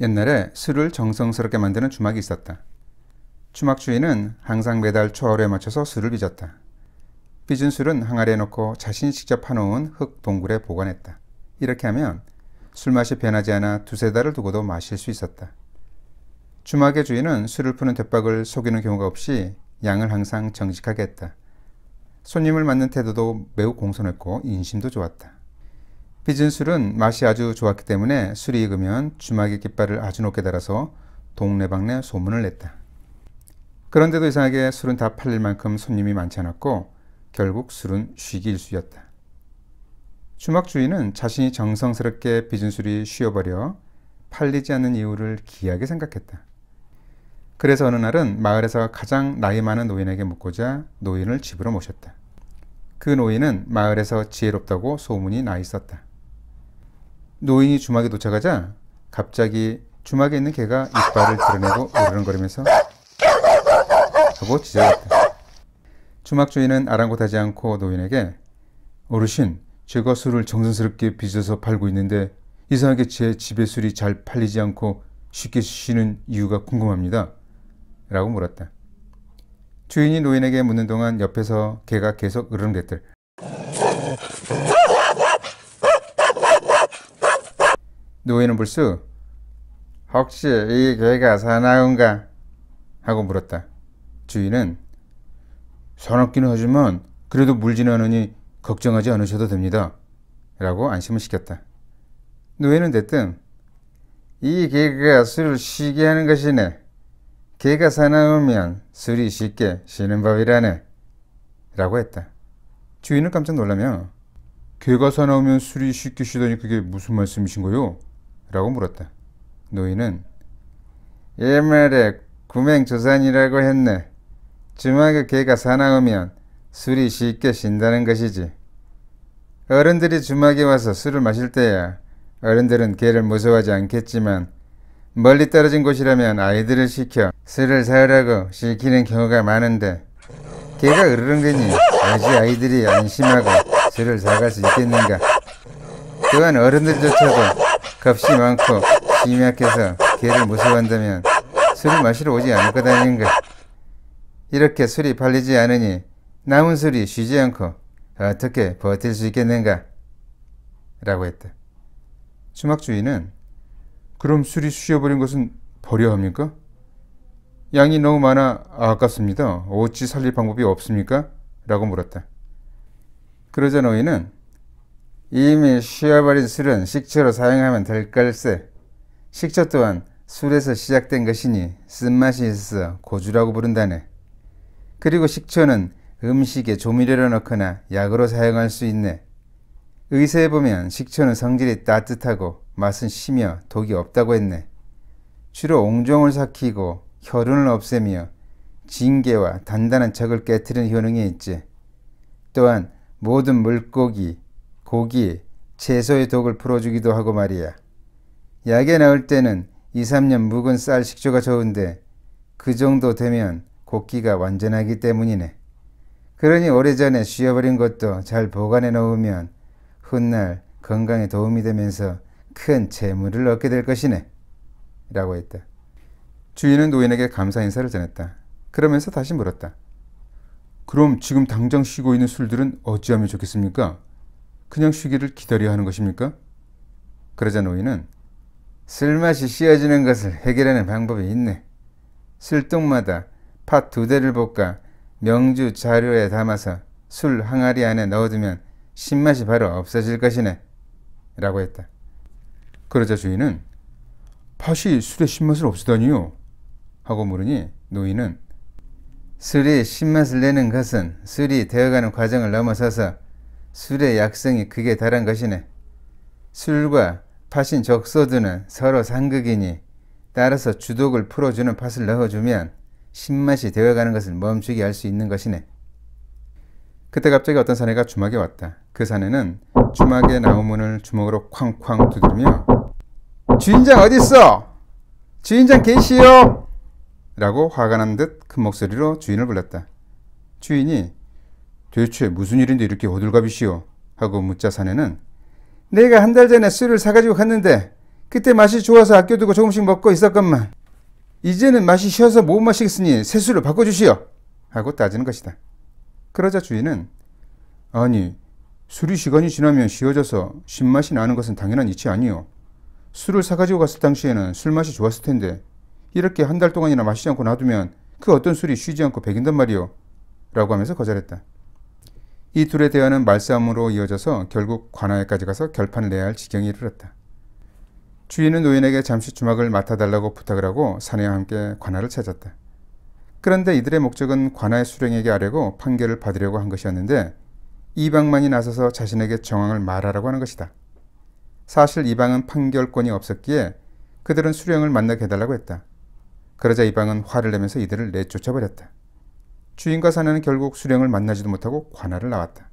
옛날에 술을 정성스럽게 만드는 주막이 있었다. 주막 주인은 항상 매달 초월에 맞춰서 술을 빚었다. 빚은 술은 항아리에 넣고 자신이 직접 파놓은 흙 동굴에 보관했다. 이렇게 하면 술맛이 변하지 않아 두세 달을 두고도 마실 수 있었다. 주막의 주인은 술을 푸는 대박을 속이는 경우가 없이 양을 항상 정직하게 했다. 손님을 맞는 태도도 매우 공손했고 인심도 좋았다. 삐진 술은 맛이 아주 좋았기 때문에 술이 익으면 주막의 깃발을 아주 높게 달아서 동네방네 소문을 냈다. 그런데도 이상하게 술은 다 팔릴 만큼 손님이 많지 않았고 결국 술은 쉬기 일수였다. 주막 주인은 자신이 정성스럽게 빚은 술이 쉬어버려 팔리지 않는 이유를 기이하게 생각했다. 그래서 어느 날은 마을에서 가장 나이 많은 노인에게 묻고자 노인을 집으로 모셨다. 그 노인은 마을에서 지혜롭다고 소문이 나 있었다. 노인이 주막에 도착하자 갑자기 주막에 있는 개가 이빨을 드러내고 오르렁거리면서 하고 짖어댔다. 주막 주인은 아랑곳하지 않고 노인에게 어르신, 제가 술을 정성스럽게 빚어서 팔고 있는데 이상하게 제 집의 술이 잘 팔리지 않고 쉽게 쉬는 이유가 궁금합니다. 라고 물었다. 주인이 노인에게 묻는 동안 옆에서 개가 계속 으르렁댔들. 노인은 불수 혹시 이 개가 사나운가 하고 물었다. 주인은 사납기는 하지만 그래도 물지는 않으니 걱정하지 않으셔도 됩니다. 라고 안심을 시켰다. 노예는 대뜸 이 개가 술을 쉬게 하는 것이네. 개가 사나우면 술이 쉽게 쉬는 법이라네. 라고 했다. 주인은 깜짝 놀라며 개가 사나우면 술이 쉽게 쉬다니 그게 무슨 말씀이신 거요? 라고 물었다. 노인은 옛말에 구맹조산이라고 했네. 주막에 개가 사나우면 술이 쉽게 신다는 것이지. 어른들이 주막에 와서 술을 마실 때야 어른들은 개를 무서워하지 않겠지만 멀리 떨어진 곳이라면 아이들을 시켜 술을 사으라고 시키는 경우가 많은데 개가 으르렁대니 아직 아이들이 안심하고 술을 사갈 수 있겠는가. 또한 어른들조차도 값이 많고 심약해서 개를 무서워한다면 술을 마시러 오지 않을 것 아닌가. 이렇게 술이 팔리지 않으니 남은 술이 쉬지 않고 어떻게 버틸 수 있겠는가? 라고 했다. 수막주인은 그럼 술이 쉬어버린 것은 버려야 합니까? 양이 너무 많아 아깝습니다. 어찌 살릴 방법이 없습니까? 라고 물었다. 그러자 너희는 이미 쉬어버린 술은 식초로 사용하면 될 걸세. 식초 또한 술에서 시작된 것이니 쓴맛이 있어 고주라고 부른다네. 그리고 식초는 음식에 조미료로 넣거나 약으로 사용할 수 있네. 의사에 보면 식초는 성질이 따뜻하고 맛은 심혀 독이 없다고 했네. 주로 옹종을 삭히고 혈운을 없애며 징계와 단단한 적을 깨뜨리는 효능이 있지. 또한 모든 물고기, 고기, 채소의 독을 풀어주기도 하고 말이야. 약에 나올 때는 2, 3년 묵은 쌀 식초가 좋은데 그 정도 되면 곡기가 완전하기 때문이네. 그러니 오래전에 쉬어버린 것도 잘 보관해 놓으면 훗날 건강에 도움이 되면서 큰 재물을 얻게 될 것이네. 라고 했다. 주인은 노인에게 감사 인사를 전했다. 그러면서 다시 물었다. 그럼 지금 당장 쉬고 있는 술들은 어찌하면 좋겠습니까? 그냥 쉬기를 기다려야 하는 것입니까? 그러자 노인은 쓸맛이 씌어지는 것을 해결하는 방법이 있네. 술동마다 팥 두 대를 볶아 명주 자료에 담아서 술 항아리 안에 넣어두면 신맛이 바로 없어질 것이네. 라고 했다. 그러자 주인은 팥이 술의 신맛을 없애다니요? 하고 물으니 노인은 술이 신맛을 내는 것은 술이 되어가는 과정을 넘어서서 술의 약성이 극에 달한 것이네. 술과 팥인 적소두는 서로 상극이니 따라서 주독을 풀어주는 팥을 넣어주면 신맛이 되어가는 것을 멈추게 할 수 있는 것이네. 그때 갑자기 어떤 사내가 주막에 왔다. 그 사내는 주막의 나무문을 주먹으로 쾅쾅 두드리며 주인장 어딨어? 주인장 계시오! 라고 화가 난 듯 큰 목소리로 주인을 불렀다. 주인이 도대체 무슨 일인데 이렇게 오들갑이시오? 하고 묻자 사내는 내가 한 달 전에 술을 사가지고 갔는데 그때 맛이 좋아서 아껴두고 조금씩 먹고 있었건만 이제는 맛이 쉬어서 못 마시겠으니 새 술을 바꿔주시오 하고 따지는 것이다. 그러자 주인은 아니 술이 시간이 지나면 쉬어져서 신맛이 나는 것은 당연한 이치 아니오 술을 사가지고 갔을 당시에는 술맛이 좋았을 텐데 이렇게 한 달 동안이나 마시지 않고 놔두면 그 어떤 술이 쉬지 않고 배긴단 말이오 라고 하면서 거절했다. 이둘에 대화는 말싸움으로 이어져서 결국 관아에까지 가서 결판을 내야 할 지경에 이르렀다. 주인은 노인에게 잠시 주막을 맡아달라고 부탁을 하고 사내와 함께 관아를 찾았다. 그런데 이들의 목적은 관아의 수령에게 아뢰고 판결을 받으려고 한 것이었는데 이방만이 나서서 자신에게 정황을 말하라고 하는 것이다. 사실 이방은 판결권이 없었기에 그들은 수령을 만나게 해달라고 했다. 그러자 이방은 화를 내면서 이들을 내쫓아버렸다. 주인과 사내는 결국 수령을 만나지도 못하고 관할을 나왔다.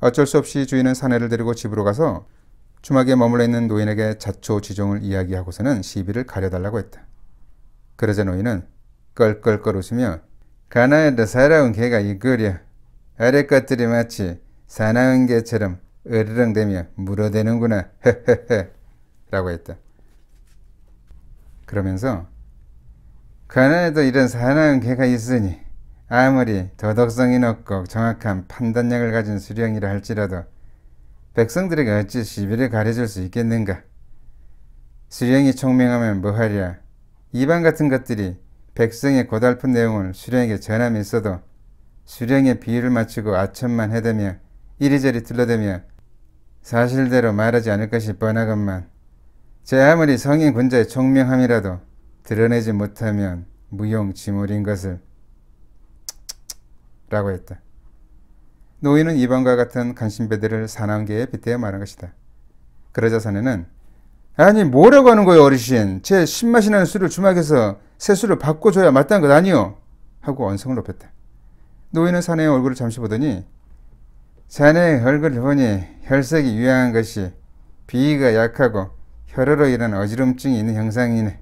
어쩔 수 없이 주인은 사내를 데리고 집으로 가서 주막에 머물러 있는 노인에게 자초 지종을 이야기하고서는 시비를 가려달라고 했다. 그러자 노인은 껄껄껄 웃으며 가나에도 살아온 개가 이거려 아래 것들이 마치 사나운 개처럼 으르렁대며 물어대는구나 헤헤헤 라고 했다. 그러면서 가나에도 이런 사나운 개가 있으니 아무리 도덕성이 높고 정확한 판단력을 가진 수령이라 할지라도 백성들에게 어찌 시비를 가려줄 수 있겠는가? 수령이 총명하면 뭐하랴? 이방 같은 것들이 백성의 고달픈 내용을 수령에게 전함에 있어도 수령의 비유를 맞추고 아첨만 해대며 이리저리 들러대며 사실대로 말하지 않을 것이 뻔하건만 제 아무리 성인 군자의 총명함이라도 드러내지 못하면 무용지물인 것을 라고 했다. 노인은 이방과 같은 간신배들을 사남계에 빗대어 말한 것이다. 그러자 사내는 아니 뭐라고 하는 거예요 어르신 제 신맛이 나는 술을 주막에서 새 술을 바꿔줘야 마땅한 것 아니요 하고 언성을 높였다. 노인은 사내의 얼굴을 잠시 보더니 자네의 얼굴을 보니 혈색이 유양한 것이 비위가 약하고 혈으로 인한 어지럼증이 있는 형상이네.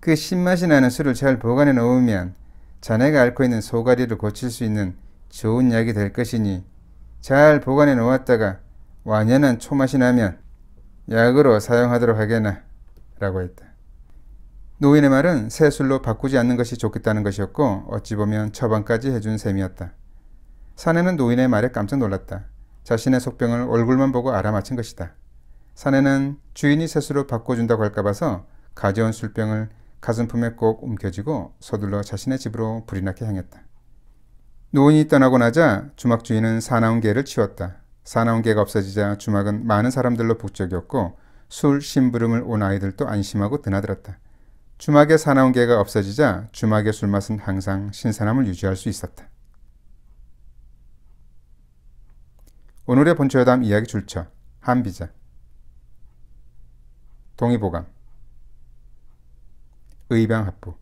그 신맛이 나는 술을 잘 보관해 놓으면 자네가 앓고 있는 소가리를 고칠 수 있는 좋은 약이 될 것이니 잘 보관해 놓았다가 완연한 초맛이 나면 약으로 사용하도록 하게나 라고 했다. 노인의 말은 새 술로 바꾸지 않는 것이 좋겠다는 것이었고 어찌 보면 처방까지 해준 셈이었다. 사내는 노인의 말에 깜짝 놀랐다. 자신의 속병을 얼굴만 보고 알아맞힌 것이다. 사내는 주인이 새 술로 바꿔준다고 할까 봐서 가져온 술병을 가슴 품에 꼭 움켜쥐고 서둘러 자신의 집으로 불이 나게 향했다. 노인이 떠나고 나자 주막 주인은 사나운 개를 치웠다. 사나운 개가 없어지자 주막은 많은 사람들로 북적였고 술 심부름을 온 아이들도 안심하고 드나들었다. 주막에 사나운 개가 없어지자 주막의 술맛은 항상 신선함을 유지할 수 있었다. 오늘의 본초여담 이야기 줄처 한비자 동의보감 의병 합부